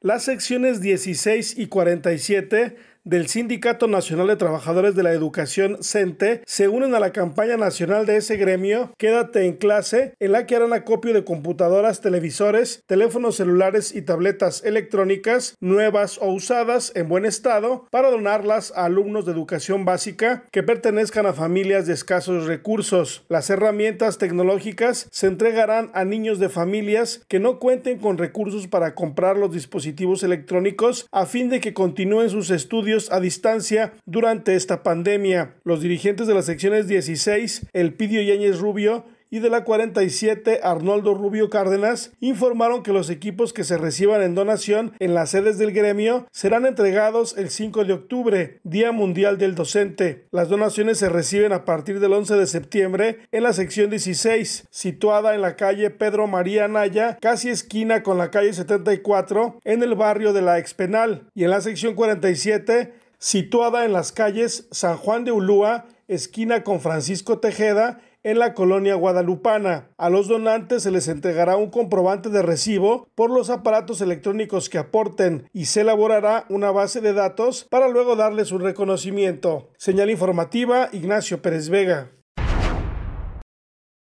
Las secciones 16 y 47 del Sindicato Nacional de Trabajadores de la Educación CENTE se unen a la campaña nacional de ese gremio Quédate en clase, en la que harán acopio de computadoras, televisores, teléfonos celulares y tabletas electrónicas nuevas o usadas en buen estado para donarlas a alumnos de educación básica que pertenezcan a familias de escasos recursos. Las herramientas tecnológicas se entregarán a niños de familias que no cuenten con recursos para comprar los dispositivos electrónicos a fin de que continúen sus estudios a distancia durante esta pandemia. Los dirigentes de las secciones 16, El Pidio Yáñez Rubio y de la 47 Arnoldo Rubio Cárdenas informaron que los equipos que se reciban en donación en las sedes del gremio serán entregados el 5 de octubre, Día Mundial del Docente. Las donaciones se reciben a partir del 11 de septiembre en la sección 16, situada en la calle Pedro María Naya, casi esquina con la calle 74, en el barrio de la Expenal, y en la sección 47, situada en las calles San Juan de Ulúa, esquina con Francisco Tejeda, en la colonia guadalupana. A los donantes se les entregará un comprobante de recibo por los aparatos electrónicos que aporten y se elaborará una base de datos para luego darles un reconocimiento. Señal informativa Ignacio Pérez Vega.